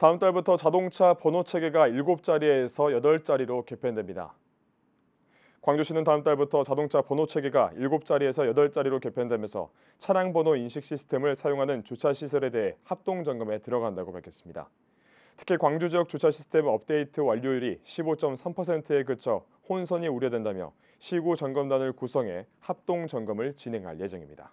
다음 달부터 자동차 번호 체계가 7자리에서 8자리로 개편됩니다. 광주시는 다음 달부터 자동차 번호 체계가 7자리에서 8자리로 개편되면서 차량 번호 인식 시스템을 사용하는 주차 시설에 대해 합동 점검에 들어간다고 밝혔습니다. 특히 광주 지역 주차 시스템 업데이트 완료율이 15.3%에 그쳐 혼선이 우려된다며 시구 점검단을 구성해 합동 점검을 진행할 예정입니다.